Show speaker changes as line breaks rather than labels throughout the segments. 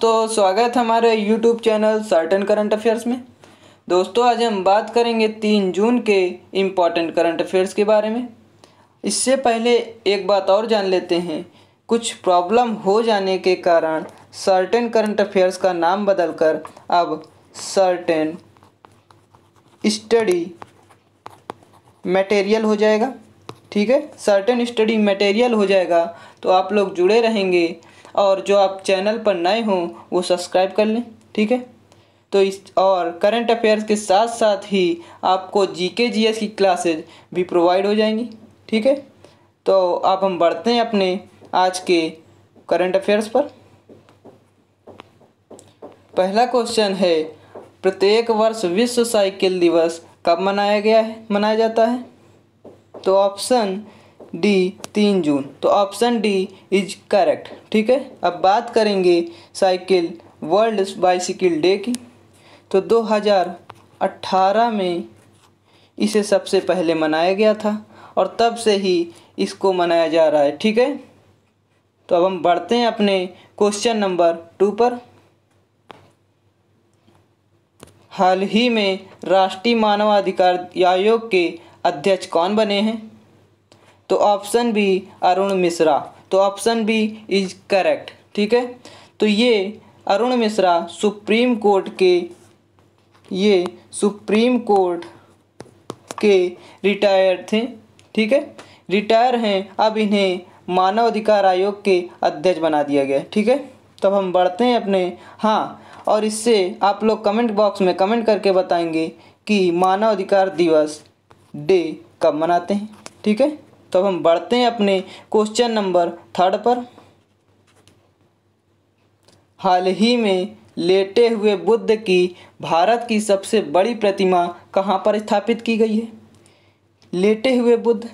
दोस्तों स्वागत हमारे YouTube channel certain current affairs में दोस्तों आज हम बात करेंगे तीन जून के इम्पॉर्टेंट करंट अफेयर्स के बारे में इससे पहले एक बात और जान लेते हैं कुछ प्रॉब्लम हो जाने के कारण सर्टेन करंट अफेयर्स का नाम बदलकर अब सर्टेन स्टडी मटेरियल हो जाएगा ठीक है सर्टेन स्टडी मटेरियल हो जाएगा तो आप लोग जुड़े रहेंगे और जो आप चैनल पर नए हों वो सब्सक्राइब कर लें ठीक है तो इस और करंट अफेयर्स के साथ साथ ही आपको जी के जी एस की क्लासेज भी प्रोवाइड हो जाएंगी ठीक है तो आप हम बढ़ते हैं अपने आज के करंट अफेयर्स पर पहला क्वेश्चन है प्रत्येक वर्ष विश्व साइकिल दिवस कब मनाया गया है मनाया जाता है तो ऑप्शन डी तीन जून तो ऑप्शन डी इज करेक्ट ठीक है अब बात करेंगे साइकिल वर्ल्ड बाइसिकल डे की तो 2018 में इसे सबसे पहले मनाया गया था और तब से ही इसको मनाया जा रहा है ठीक है तो अब हम बढ़ते हैं अपने क्वेश्चन नंबर टू पर हाल ही में राष्ट्रीय मानवाधिकार आयोग के अध्यक्ष कौन बने हैं तो ऑप्शन बी अरुण मिश्रा तो ऑप्शन बी इज करेक्ट ठीक है तो ये अरुण मिश्रा सुप्रीम कोर्ट के ये सुप्रीम कोर्ट के रिटायर्ड थे ठीक है रिटायर हैं अब इन्हें मानव अधिकार आयोग के अध्यक्ष बना दिया गया ठीक है तब तो हम बढ़ते हैं अपने हाँ और इससे आप लोग कमेंट बॉक्स में कमेंट करके बताएंगे कि मानव अधिकार दिवस डे कब मनाते हैं ठीक है तो अब हम बढ़ते हैं अपने क्वेश्चन नंबर थर्ड पर हाल ही में लेटे हुए बुद्ध की भारत की सबसे बड़ी प्रतिमा कहाँ पर स्थापित की गई है लेटे हुए बुद्ध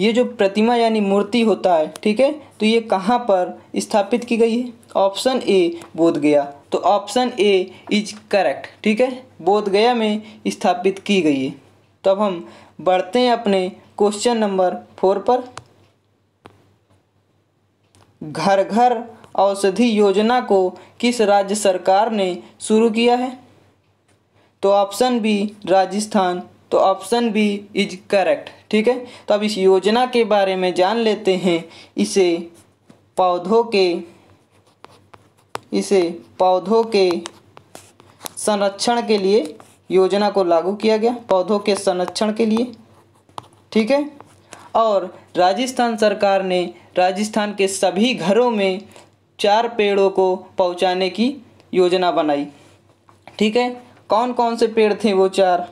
ये जो प्रतिमा यानी मूर्ति होता है ठीक है तो ये कहाँ पर स्थापित की गई है ऑप्शन ए बोध गया तो ऑप्शन ए इज करेक्ट ठीक है बोध गया में स्थापित की गई है तो अब हम बढ़ते हैं अपने क्वेश्चन नंबर फोर पर घर घर औषधि योजना को किस राज्य सरकार ने शुरू किया है तो ऑप्शन बी राजस्थान तो ऑप्शन बी इज करेक्ट ठीक है तो अब इस योजना के बारे में जान लेते हैं इसे पौधों के इसे पौधों के संरक्षण के लिए योजना को लागू किया गया पौधों के संरक्षण के लिए ठीक है और राजस्थान सरकार ने राजस्थान के सभी घरों में चार पेड़ों को पहुंचाने की योजना बनाई ठीक है कौन कौन से पेड़ थे वो चार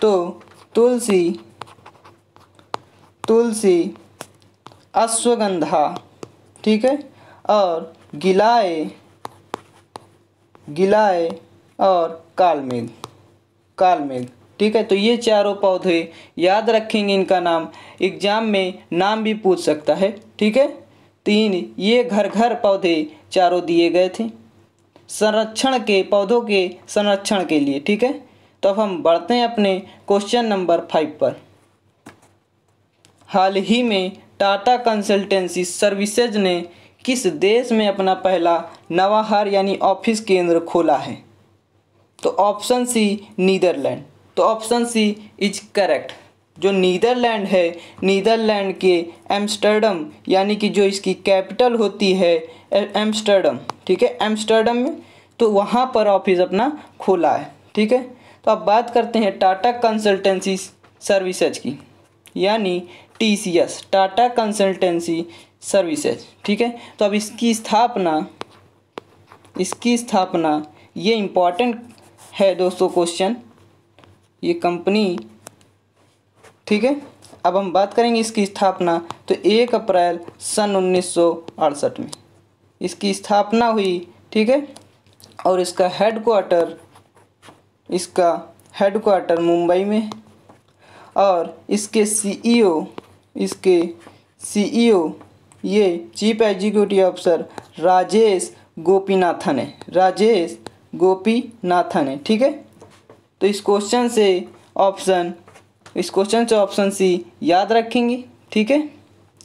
तो तुलसी तुलसी अश्वगंधा ठीक है और गिलाए गिलाए और कालमेघ कालमेघ ठीक है तो ये चारों पौधे याद रखेंगे इनका नाम एग्जाम में नाम भी पूछ सकता है ठीक है तीन ये घर घर पौधे चारों दिए गए थे संरक्षण के पौधों के संरक्षण के लिए ठीक है तो अब हम बढ़ते हैं अपने क्वेश्चन नंबर फाइव पर हाल ही में टाटा कंसल्टेंसी सर्विसेज ने किस देश में अपना पहला नवाहार यानी ऑफिस केंद्र खोला है तो ऑप्शन सी नीदरलैंड तो ऑप्शन सी इज करेक्ट जो नीदरलैंड है नीदरलैंड के एम्स्टर्डम यानी कि जो इसकी कैपिटल होती है एम्स्टर्डम ठीक है एम्स्टर्डम में तो वहाँ पर ऑफिस अपना खोला है ठीक है तो अब बात करते हैं टाटा कंसल्टेंसी सर्विसेज की यानी T C S Tata consultancy services ठीक है तो अब इसकी स्थापना इसकी स्थापना ये इम्पॉर्टेंट है दोस्तों क्वेश्चन ये कंपनी ठीक है अब हम बात करेंगे इसकी स्थापना तो एक अप्रैल सन उन्नीस में इसकी स्थापना हुई ठीक है और इसका हेडक्वार्टर इसका हेडक्वार्टर मुंबई में और इसके सीईओ e इसके सीईओ e ये chief executive officer Rajesh Gopinathan है राजेश गोपी नाथन है ठीक है तो इस क्वेश्चन से ऑप्शन इस क्वेश्चन से ऑप्शन सी याद रखेंगे ठीक है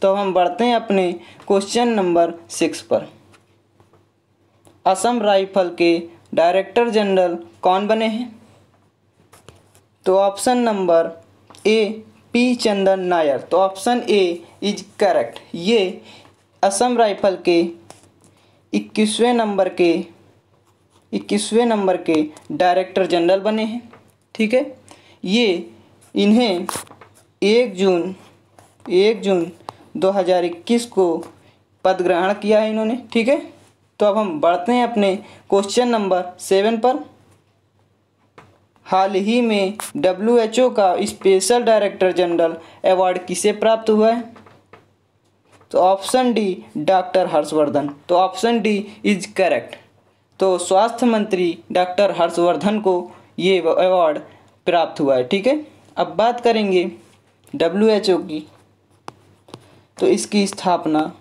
तो हम बढ़ते हैं अपने क्वेश्चन नंबर सिक्स पर असम राइफल के डायरेक्टर जनरल कौन बने हैं तो option number A P Chandan Nair तो ऑप्शन ए इज करेक्ट ये असम राइफल के इक्कीसवें नंबर के इक्कीसवें नंबर के डायरेक्टर जनरल बने हैं ठीक है ये इन्हें एक जून एक जून 2021 को पद ग्रहण किया है इन्होंने ठीक है तो अब हम बढ़ते हैं अपने क्वेश्चन नंबर सेवन पर हाल ही में डब्ल्यू का स्पेशल डायरेक्टर जनरल अवार्ड किसे प्राप्त हुआ है तो ऑप्शन डी डॉक्टर हर्षवर्धन तो ऑप्शन डी इज करेक्ट तो स्वास्थ्य मंत्री डॉक्टर हर्षवर्धन को ये अवार्ड प्राप्त हुआ है ठीक है अब बात करेंगे डब्ल्यू एच ओ की तो इसकी स्थापना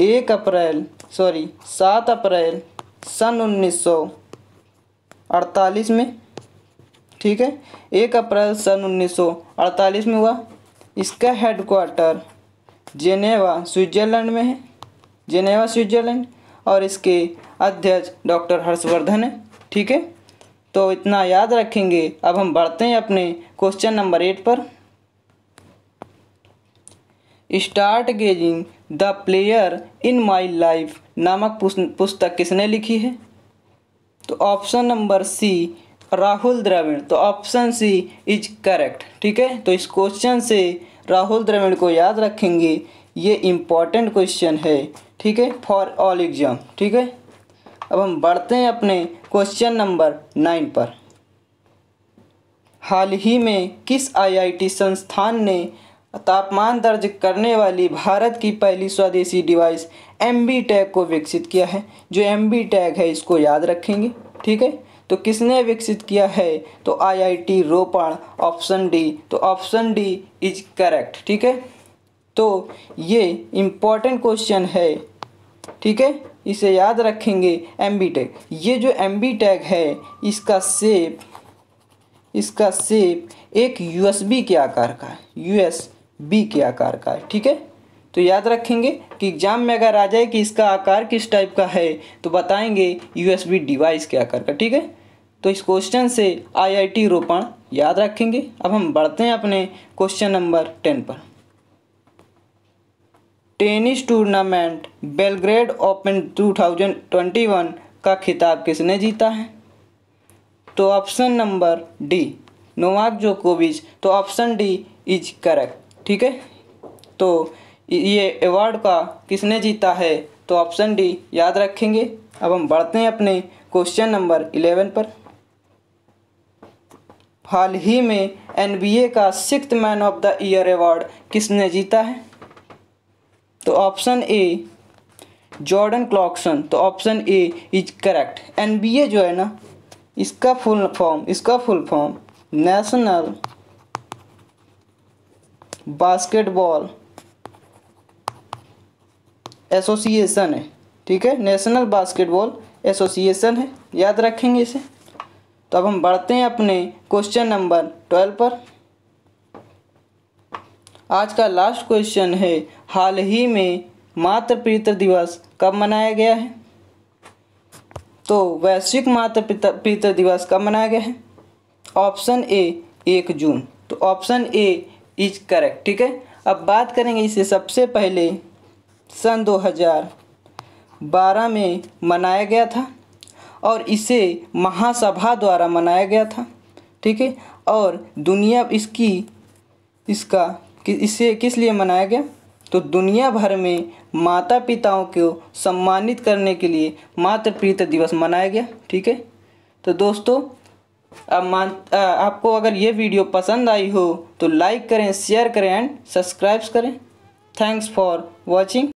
एक अप्रैल सॉरी सात अप्रैल सन 1948 में ठीक है एक अप्रैल सन 1948 में हुआ इसका हेडक्वार्टर जेनेवा स्विट्ज़रलैंड में है जेनेवा स्विट्ज़रलैंड और इसके अध्यक्ष डॉक्टर हर्षवर्धन ठीक है तो इतना याद रखेंगे अब हम बढ़ते हैं अपने क्वेश्चन नंबर एट पर start gazing the player in my life नामक पुस्तक किसने लिखी है तो option number C Rahul Dravid तो ऑप्शन सी इज करेक्ट ठीक है तो इस क्वेश्चन से राहुल द्रविड़ को याद रखेंगे ये इम्पॉर्टेंट क्वेश्चन है ठीक है फॉर ऑल एग्जाम ठीक है अब हम बढ़ते हैं अपने क्वेश्चन नंबर नाइन पर हाल ही में किस आईआईटी संस्थान ने तापमान दर्ज करने वाली भारत की पहली स्वदेशी डिवाइस एम बी टैग को विकसित किया है जो एम बी टैग है इसको याद रखेंगे ठीक है तो किसने विकसित किया है तो आईआईटी रोपण ऑप्शन डी तो ऑप्शन डी इज करेक्ट ठीक है तो ये इम्पॉर्टेंट क्वेश्चन है ठीक है इसे याद रखेंगे एम बी टैग ये जो एम बी टैग है इसका सेप इसका सेप एक यू एस बी के आकार का है यू एस बी के आकार का है ठीक है तो याद रखेंगे कि एग्जाम में अगर आ जाए कि इसका आकार किस टाइप का है तो बताएंगे यू एस बी डिवाइस के आकार का ठीक है तो इस क्वेश्चन से आई आई टी रोपण याद रखेंगे अब हम बढ़ते हैं अपने क्वेश्चन नंबर टेन पर टेनिस टूर्नामेंट बेलग्रेड ओपन 2021 का खिताब किसने जीता है तो ऑप्शन नंबर डी नोवाक जोकोविच तो ऑप्शन डी इज करेक्ट ठीक है तो ये अवार्ड का किसने जीता है तो ऑप्शन डी याद रखेंगे अब हम बढ़ते हैं अपने क्वेश्चन नंबर इलेवन पर हाल ही में एनबीए का six man of the year award किसने जीता है तो ऑप्शन ए जॉर्डन क्लॉक्सन तो option A is correct N B A जो है ना इसका फुल फॉर्म इसका full form national basketball association है ठीक है नेशनल बास्केटबॉल एसोसिएशन है याद रखेंगे इसे तो अब हम बढ़ते हैं अपने क्वेश्चन नंबर ट्वेल्व पर आज का लास्ट क्वेश्चन है हाल ही में पितृ दिवस कब मनाया गया है तो वैश्विक मातृ पिता दिवस कब मनाया गया है ऑप्शन ए एक जून तो ऑप्शन ए इज करेक्ट ठीक है अब बात करेंगे इसे सबसे पहले सन 2012 में मनाया गया था और इसे महासभा द्वारा मनाया गया था ठीक है और दुनिया इसकी इसका कि इसे किस लिए मनाया गया तो दुनिया भर में माता पिताओं को सम्मानित करने के लिए मातृप्रीत दिवस मनाया गया ठीक है तो दोस्तों अब मान आपको अगर ये वीडियो पसंद आई हो तो लाइक करें शेयर करें एंड सब्सक्राइब करें थैंक्स फॉर वॉचिंग